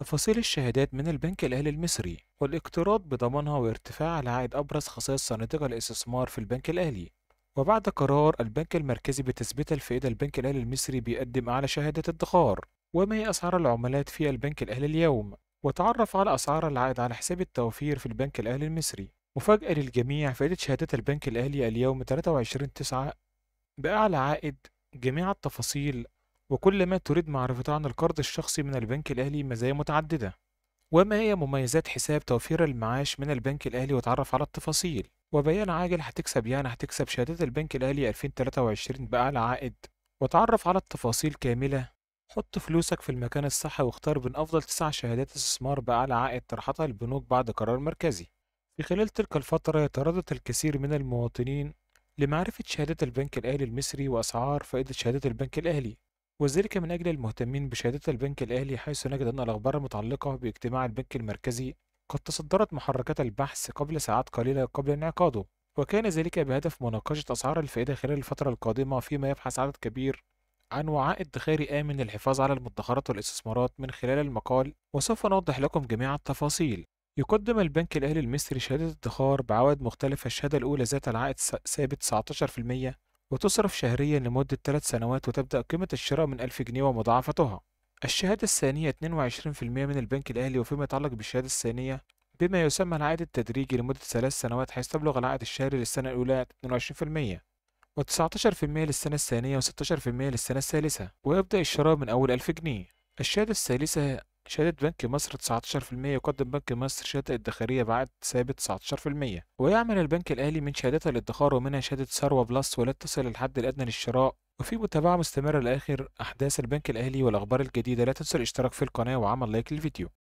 تفاصيل الشهادات من البنك الأهلي المصري والاقتراض بضمانها وارتفاع العائد أبرز خصائص صناديق الاستثمار في البنك الأهلي وبعد قرار البنك المركزي بتثبيت الفائدة البنك الأهلي المصري بيقدم أعلى شهادة ادخار وما هي أسعار العملات في البنك الأهلي اليوم وتعرف على أسعار العائد على حساب التوفير في البنك الأهلي المصري مفاجأة للجميع فائدة شهادات البنك الأهلي اليوم 23 9 بأعلى عائد جميع التفاصيل وكل ما تريد معرفته عن القرض الشخصي من البنك الأهلي مزايا متعددة وما هي مميزات حساب توفير المعاش من البنك الأهلي وتعرف على التفاصيل وبيان عاجل هتكسب يعني هتكسب شهادة البنك الأهلي 2023 بأعلى عائد وتعرف على التفاصيل كاملة حط فلوسك في المكان الصح واختار بين أفضل تسع شهادات استثمار بأعلى عائد طرحتها البنوك بعد قرار مركزي في خلال تلك الفترة يتردد الكثير من المواطنين لمعرفة شهادة البنك الأهلي المصري وأسعار فائدة شهادة البنك الأهلي وذلك من أجل المهتمين بشهادة البنك الأهلي حيث نجد أن الأخبار المتعلقة باجتماع البنك المركزي قد تصدرت محركات البحث قبل ساعات قليلة قبل انعقاده وكان ذلك بهدف مناقشة أسعار الفائدة خلال الفترة القادمة فيما يبحث عدد كبير عن وعاء ادخاري آمن للحفاظ على المدخرات والاستثمارات من خلال المقال وسوف نوضح لكم جميع التفاصيل يقدم البنك الأهلي المصري شهادة ادخار بعوائد مختلفة الشهادة الأولى ذات العائد ثابت 19% وتصرف شهريا لمدة 3 سنوات وتبدأ قيمة الشراء من 1000 جنيه ومضاعفتها الشهادة الثانية 22% من البنك الأهلي وفيما يتعلق بالشهادة الثانية بما يسمى العائد التدريجي لمدة ثلاث سنوات حيث تبلغ العائد الشهري للسنة الأولى 22% و19% للسنة الثانية و16% للسنة الثالثة ويبدأ الشراء من أول 1000 جنيه الشهادة الثالثة شهادة بنك مصر 19% يقدم بنك مصر شهادة ادخارية بعد ثابت 19% ويعمل البنك الأهلي من شهادات الادخار ومنها شهادة ثروة بلس ولا تصل الحد الأدنى للشراء وفي متابعة مستمرة لآخر أحداث البنك الأهلي والأخبار الجديدة لا تنسى الاشتراك في القناة وعمل لايك للفيديو